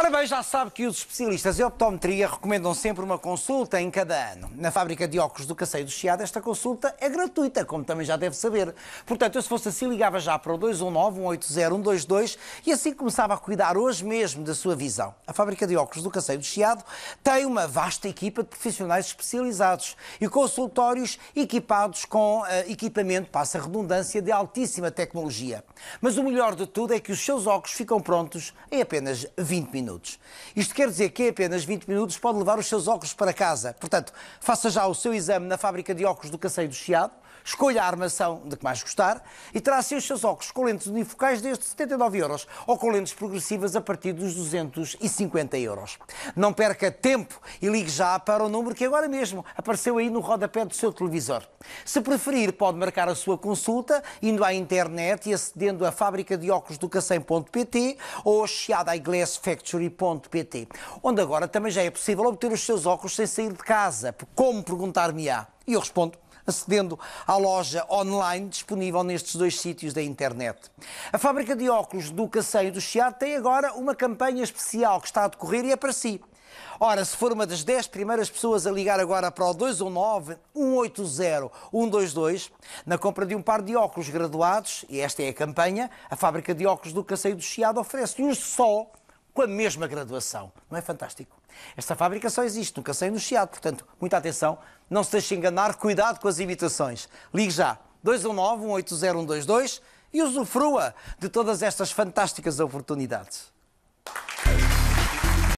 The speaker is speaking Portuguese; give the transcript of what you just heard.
Ora bem, já sabe que os especialistas em optometria recomendam sempre uma consulta em cada ano. Na fábrica de óculos do Caceio do Chiado, esta consulta é gratuita, como também já deve saber. Portanto, eu se fosse assim, ligava já para o 219-180-122 e assim começava a cuidar hoje mesmo da sua visão. A fábrica de óculos do Caceio do Chiado tem uma vasta equipa de profissionais especializados e consultórios equipados com uh, equipamento, passa redundância, de altíssima tecnologia. Mas o melhor de tudo é que os seus óculos ficam prontos em apenas 20 minutos minutos. Isto quer dizer que em apenas 20 minutos pode levar os seus óculos para casa. Portanto, faça já o seu exame na fábrica de óculos do Caceio do Chiado, escolha a armação de que mais gostar e terá assim os seus óculos com lentes unifocais desde 79 euros ou com lentes progressivas a partir dos 250 euros. Não perca tempo e ligue já para o número que agora mesmo apareceu aí no rodapé do seu televisor. Se preferir, pode marcar a sua consulta indo à internet e acedendo à fábrica de óculos do Cacém.pt ou chiada Iglesia Factory luxury.pt, onde agora também já é possível obter os seus óculos sem sair de casa. Como perguntar-me-á? E eu respondo acedendo à loja online disponível nestes dois sítios da internet. A fábrica de óculos do Caceio do Chiado tem agora uma campanha especial que está a decorrer e é para si. Ora, se for uma das 10 primeiras pessoas a ligar agora para o 219-180-122, na compra de um par de óculos graduados, e esta é a campanha, a fábrica de óculos do Caceio do Chiado oferece-lhe só com a mesma graduação. Não é fantástico? Esta fábrica só existe nunca saiu no Chiado, portanto, muita atenção, não se deixe enganar, cuidado com as imitações. Ligue já 219 180 122 e usufrua de todas estas fantásticas oportunidades.